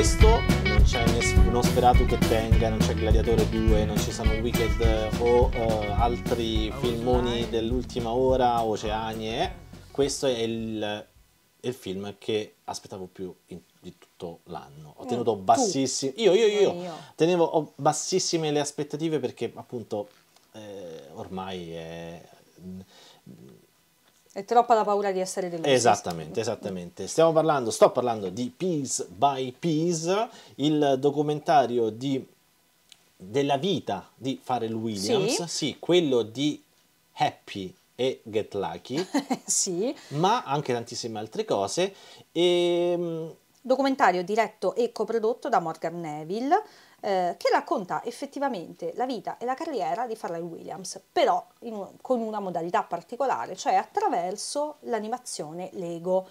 questo non c'è nessuno sperato che tenga, non c'è Gladiatore 2, non ci sono Wicked eh, o uh, altri filmoni dell'ultima ora, Oceanie. Eh. Questo è il, il film che aspettavo più in, di tutto l'anno. Ho mm, tenuto bassissime. Io, io, io, io. Tenevo bassissime le aspettative perché appunto eh, ormai è è troppa la paura di essere delusi. Esattamente, esattamente. Stiamo parlando, sto parlando di Peace by Peace, il documentario di, della vita di Pharrell Williams, sì, sì quello di Happy e Get Lucky, sì. ma anche tantissime altre cose. E, ehm, Documentario diretto e coprodotto da Morgan Neville, eh, che racconta effettivamente la vita e la carriera di Pharrell Williams, però in, con una modalità particolare, cioè attraverso l'animazione Lego.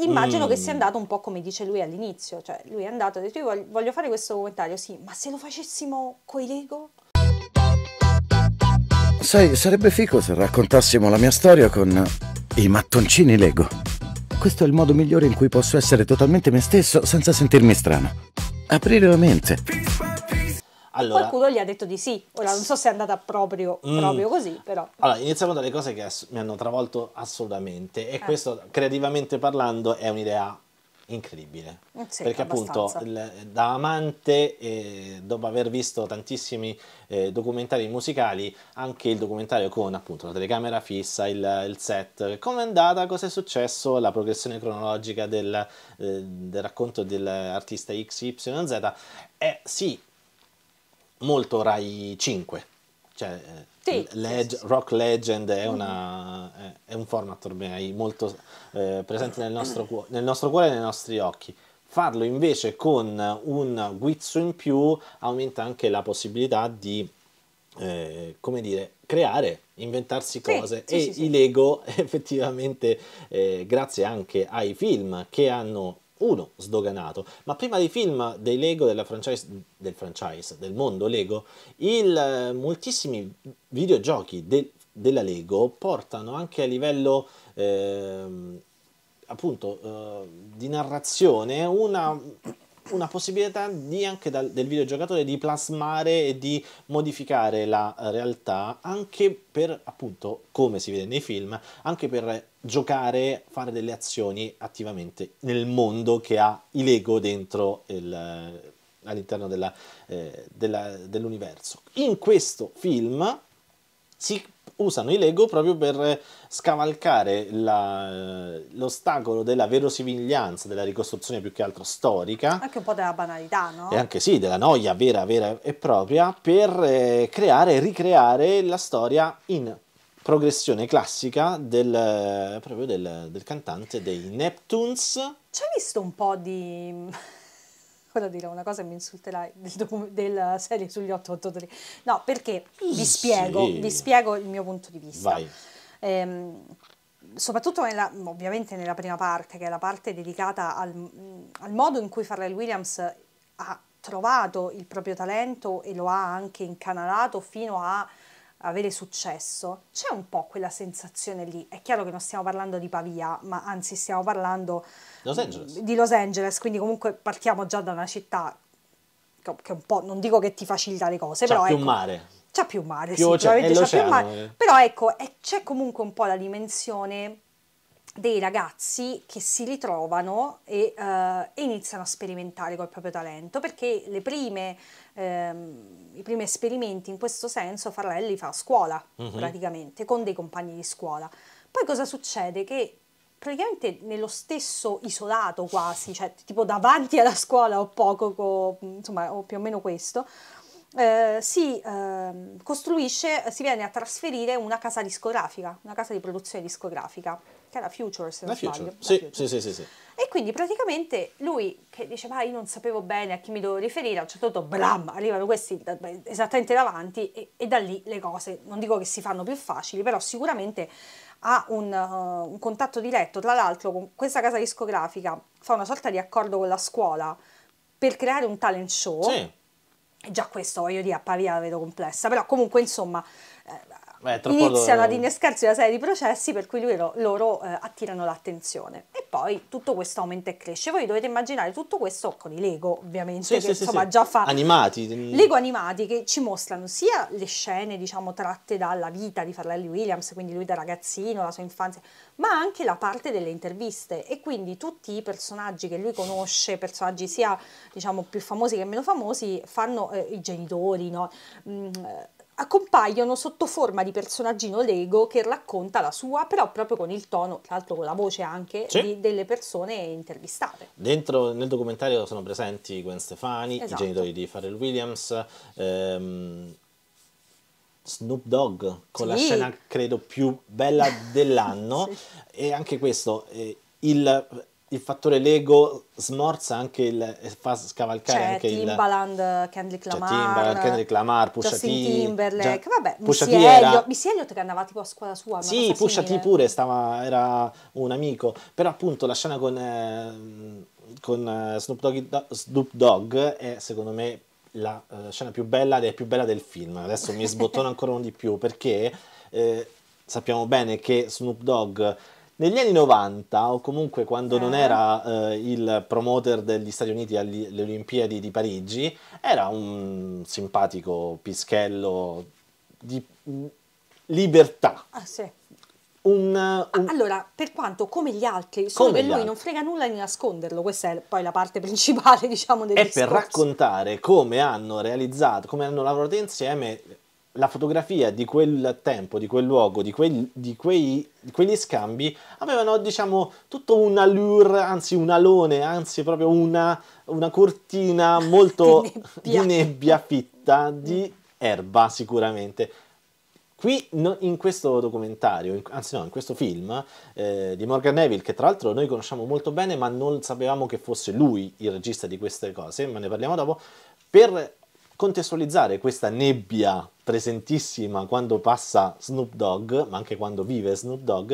Immagino mm. che sia mm. andato un po' come dice lui all'inizio, cioè lui è andato e ha detto io voglio fare questo commentario, sì, ma se lo facessimo coi Lego? Sai, sarebbe fico se raccontassimo la mia storia con i mattoncini Lego. Questo è il modo migliore in cui posso essere totalmente me stesso senza sentirmi strano aprire la mente. Allora, Qualcuno gli ha detto di sì, ora non so se è andata proprio, mm. proprio così, però. Allora, iniziamo dalle cose che mi hanno travolto assolutamente e eh. questo, creativamente parlando, è un'idea incredibile. Eh sì, Perché abbastanza. appunto da amante, eh, dopo aver visto tantissimi eh, documentari musicali, anche il documentario con appunto la telecamera fissa, il, il set, come è andata, cosa è successo, la progressione cronologica del, eh, del racconto dell'artista XYZ, è sì, molto Rai 5. Cioè, eh, sì. Leg- rock Legend è, una, mm. è, un format ormai molto eh, presente nel nostro, mm-hmm. cuo- nel nostro cuore e nei nostri occhi. Farlo invece con un guizzo in più aumenta anche la possibilità di, eh, come dire, creare, inventarsi cose sì, sì, e i Lego effettivamente, eh, grazie anche ai film che hanno uno sdoganato. Ma prima dei film dei Lego, della franchise, del franchise, del mondo Lego, il, eh, moltissimi videogiochi de, della Lego portano anche a livello eh, appunto eh, di narrazione una una possibilità di anche dal, del videogiocatore di plasmare e di modificare la eh, realtà anche per appunto come si vede nei film anche per giocare fare delle azioni attivamente nel mondo che ha i Lego dentro il, eh, all'interno della, eh, della, dell'universo in questo film si usano i Lego proprio per scavalcare la, l'ostacolo della verosimiglianza, della ricostruzione più che altro storica. Anche un po' della banalità, no? E anche sì, della noia vera, vera e propria, per eh, creare e ricreare la storia in progressione classica del, eh, proprio del, del cantante dei Neptunes. C'hai visto un po' di quello dirò una cosa e mi insulterai del della serie sugli 883. No, perché vi spiego, sì. vi spiego il mio punto di vista. Ehm, soprattutto nella, ovviamente nella prima parte, che è la parte dedicata al, al modo in cui Pharrell Williams ha trovato il proprio talento e lo ha anche incanalato fino a avere successo, c'è un po' quella sensazione lì. È chiaro che non stiamo parlando di Pavia, ma anzi stiamo parlando Los di Los Angeles, quindi comunque partiamo già da una città che un po', non dico che ti facilita le cose, c'è però... C'è più ecco, mare. C'è più mare, più, sì, c'è, c'è più mare. Eh. Però ecco, è, c'è comunque un po' la dimensione dei ragazzi che si ritrovano e, eh, iniziano a sperimentare col proprio talento perché le prime, ehm, i primi esperimenti in questo senso Farrelli fa a scuola uh-huh. praticamente con dei compagni di scuola poi cosa succede? Che praticamente nello stesso isolato quasi, cioè tipo davanti alla scuola o poco, insomma, o più o meno questo, eh, si eh, costruisce, si viene a trasferire una casa discografica, una casa di produzione discografica, che era Future se non la sbaglio. Future. Sì, Future. Sì, sì, sì, E quindi praticamente lui che dice ma io non sapevo bene a chi mi dovevo riferire, a un certo punto blam, arrivano questi esattamente davanti e, e da lì le cose, non dico che si fanno più facili, però sicuramente ha un, uh, un, contatto diretto, tra l'altro con questa casa discografica fa una sorta di accordo con la scuola per creare un talent show sì. Eh, già questo, voglio dire, a Pavia la vedo complessa, però comunque insomma... Beh, eh, iniziano ad innescarsi una serie di processi per cui loro, loro eh, attirano l'attenzione poi tutto questo aumenta e cresce. Voi dovete immaginare tutto questo con i Lego, ovviamente, sì, che sì, insomma sì. già fa... Animati. Lego animati che ci mostrano sia le scene, diciamo, tratte dalla vita di Farrelly Williams, quindi lui da ragazzino, la sua infanzia, ma anche la parte delle interviste e quindi tutti i personaggi che lui conosce, personaggi sia, diciamo, più famosi che meno famosi, fanno eh, i genitori, no? Mm, eh, compaiono sotto forma di personaggino Lego che racconta la sua, però proprio con il tono, tra l'altro con la voce anche, sì. di, delle persone intervistate. Dentro nel documentario sono presenti Gwen Stefani, esatto. i genitori di Pharrell Williams, ehm, Snoop Dogg con sì. la scena credo più bella dell'anno sì. e anche questo... Eh, il il fattore Lego smorza anche il fa scavalcare cioè, anche Timbaland, il Kendrick cioè, Lamar, cioè, Timbaland, Kendrick Lamar, Pusha T, Timberlake, vabbè, Pusha T era Missy Elliott che andava tipo a scuola sua, Sì, Pusha T pure stava era un amico, però appunto la scena con, ehm, eh, con Snoop, Dogg, Snoop Dogg è secondo me la uh, scena più bella ed è più bella del film. Adesso mi sbottono ancora un di più perché eh, sappiamo bene che Snoop Dogg negli anni 90, o comunque quando eh. non era eh, il promoter degli Stati Uniti alle Olimpiadi di Parigi, era un simpatico pischello di mm, libertà. Ah, sì. Un, ah, un... Allora, per quanto come gli altri, solo che lui non frega nulla di nasconderlo, questa è poi la parte principale, diciamo, del discorso. È per raccontare come hanno realizzato, come hanno lavorato insieme la fotografia di quel tempo, di quel luogo, di, quel, di, quei, di quegli scambi avevano, diciamo, tutto un allure, anzi un alone, anzi proprio una, una cortina molto di nebbia. di nebbia fitta, di erba sicuramente. Qui in questo documentario, anzi no, in questo film eh, di Morgan Neville, che tra l'altro noi conosciamo molto bene, ma non sapevamo che fosse lui il regista di queste cose, ma ne parliamo dopo, per contestualizzare questa nebbia presentissima quando passa Snoop Dogg, ma anche quando vive Snoop Dogg,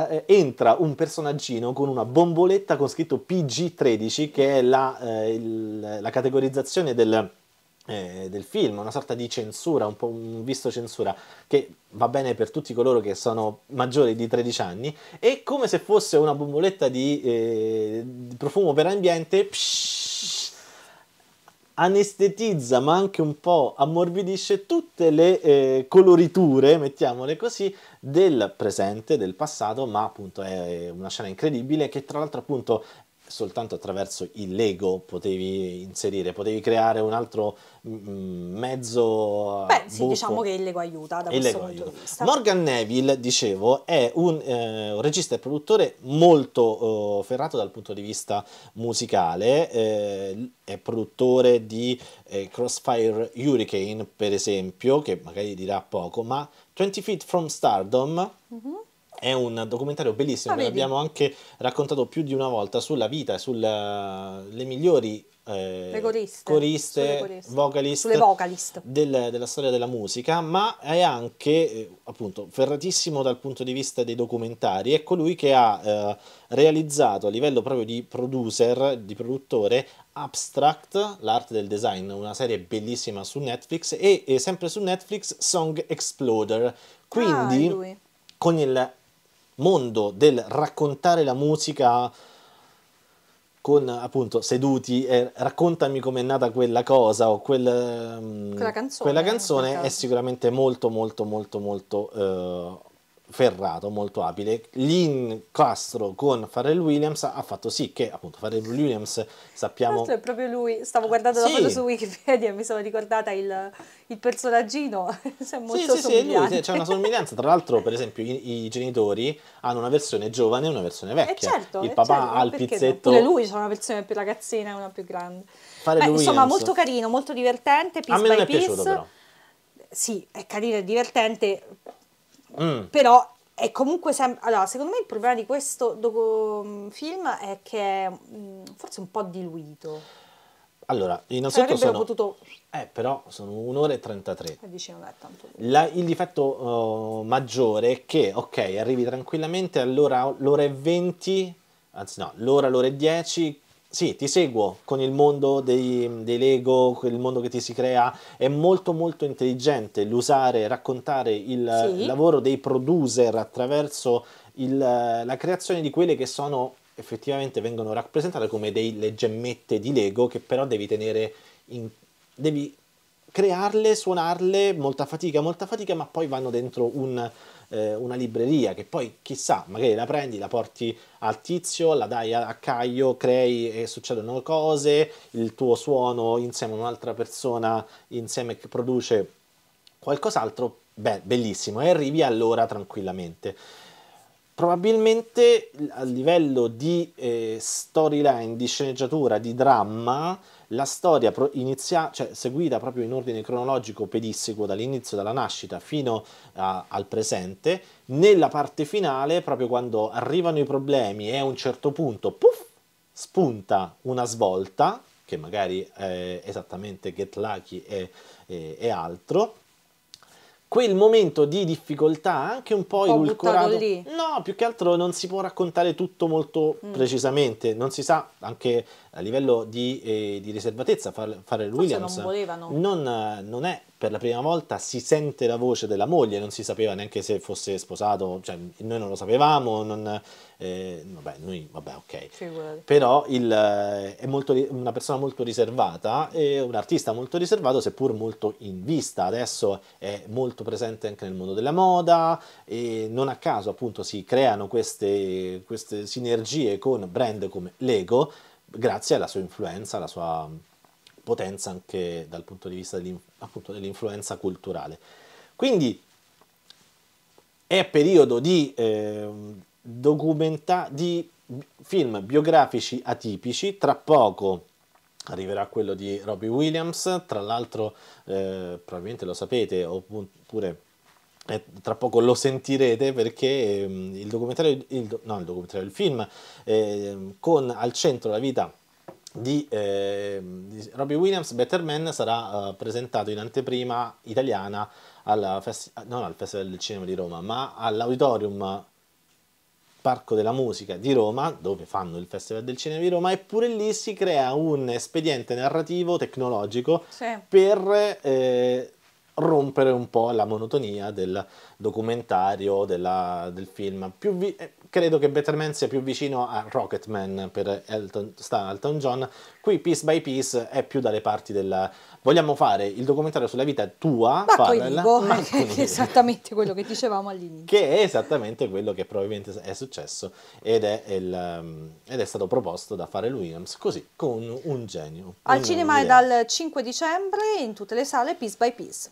eh, entra un personaggino con una bomboletta con scritto PG13 che è la, eh, il, la categorizzazione del, eh, del, film, una sorta di censura, un po' un visto censura che va bene per tutti coloro che sono maggiori di 13 anni e come se fosse una bomboletta di, eh, di profumo per ambiente psh, anestetizza ma anche un po' ammorbidisce tutte le eh, coloriture, mettiamole così, del presente, del passato, ma appunto è una scena incredibile che tra l'altro appunto soltanto attraverso il Lego potevi inserire, potevi creare un altro mm, mm, mezzo. Beh, sì, diciamo che il Lego aiuta da il questo Lego punto aiuta. Morgan Neville, dicevo, è un, eh, un regista e produttore molto eh, ferrato dal punto di vista musicale, eh, è produttore di eh, Crossfire Hurricane, per esempio, che magari dirà poco, ma 20 Feet from Stardom. Mm-hmm è un documentario bellissimo ah, che abbiamo anche raccontato più di una volta sulla vita e sulle eh, migliori eh, le coriste, coriste, coriste. vocalist, vocalist. Del, della storia della musica, ma è anche eh, appunto ferratissimo dal punto di vista dei documentari. È colui ecco che ha eh, realizzato a livello proprio di producer, di produttore, Abstract, l'arte del design, una serie bellissima su Netflix, e, e sempre su Netflix Song Exploder. Ah, Quindi. Ah, con il mondo del raccontare la musica con appunto seduti e raccontami com'è nata quella cosa o quel, mm, quella canzone, quella eh, canzone è sicuramente molto molto molto molto eh, ferrato, molto abile. L'incastro con Pharrell Williams ha fatto sì che, appunto, Pharrell Williams sappiamo. Questo è proprio lui. Stavo guardando sì. la foto su Wikipedia e mi sono ricordata il, il personaggino. è molto sì, sì, lui, c'è una somiglianza. Tra l'altro, per esempio, i, i, genitori hanno una versione giovane e una versione eh, vecchia. Eh certo, il eh, papà certo, ha il pizzetto. Pure lui ha una versione più ragazzina e una più grande. Beh, insomma, molto carino, molto divertente. Piece a me non è piece. piaciuto, però. Sì, è carino e divertente mm. però è comunque sempre... Allora, secondo me il problema di questo docu- mm, film è che mm, è forse un po' diluito. Allora, innanzitutto cioè, sono... potuto... Eh, però sono un'ora e 33. E eh, dici, vabbè, tanto... La, il difetto uh, maggiore è che, ok, arrivi tranquillamente all'ora, l'ora e 20, anzi no, l'ora, l'ora e 10 sì, ti seguo con il mondo dei, dei, Lego, il mondo che ti si crea, è molto molto intelligente l'usare, raccontare il sì. lavoro dei producer attraverso il, la creazione di quelle che sono effettivamente vengono rappresentate come delle gemmette di Lego che però devi tenere in, devi crearle, suonarle, molta fatica, molta fatica, ma poi vanno dentro un, eh, una libreria che poi chissà, magari la prendi, la porti al tizio, la dai a, a Caio, crei e succedono cose, il tuo suono insieme a un'altra persona insieme che produce qualcos'altro, beh, bellissimo, e arrivi allora tranquillamente probabilmente a livello di eh, storyline, di sceneggiatura, di dramma, la storia inizia, cioè, seguita proprio in ordine cronologico pedissequo dall'inizio della nascita fino a, al presente, nella parte finale, proprio quando arrivano i problemi e a un certo punto, puff, spunta una svolta, che magari è esattamente Get Lucky e, e, e altro, quel momento di difficoltà anche un po' edulcorato. Lì. No, più che altro non si può raccontare tutto molto mm. precisamente, non si sa anche a livello di, eh, di riservatezza fare Forse Williams. Non volevano. Non, eh, non è per la prima volta si sente la voce della moglie, non si sapeva neanche se fosse sposato, cioè noi non lo sapevamo, non, eh, vabbè, noi, vabbè, ok. Però il, eh, è molto, una persona molto riservata e un artista molto riservato, seppur molto in vista. Adesso è molto presente anche nel mondo della moda e non a caso appunto si creano queste, queste sinergie con brand come Lego grazie alla sua influenza, alla sua potenza anche dal punto di vista dell'influenza culturale. Quindi è periodo di, eh, di film biografici atipici, tra poco arriverà quello di Robbie Williams, tra l'altro eh, probabilmente lo sapete oppure eh, tra poco lo sentirete perché eh, il documentario, il, no, il documentario, il film ehm, con al centro la vita di, eh, di Robbie Williams, Better Man, sarà eh, presentato in anteprima italiana festi- non al Festival del Cinema di Roma, ma all'Auditorium Parco della Musica di Roma, dove fanno il Festival del Cinema di Roma, eppure lì si crea un espediente narrativo tecnologico sì. per eh, rompere un po' la monotonia del documentario, della, del film. Più vi- eh, credo che Better Man sia più vicino a Rocketman per Elton, sta Elton John, qui Piece by Piece è più dalle parti della... Vogliamo fare il documentario sulla vita tua, ma farla, poi ma che, è esattamente quello che dicevamo all'inizio. Che è esattamente quello che probabilmente è successo ed è, il, ehm, ed è stato proposto da Pharrell Williams, così, con un genio. Al un cinema è dal 5 dicembre in tutte le sale Piece by Piece.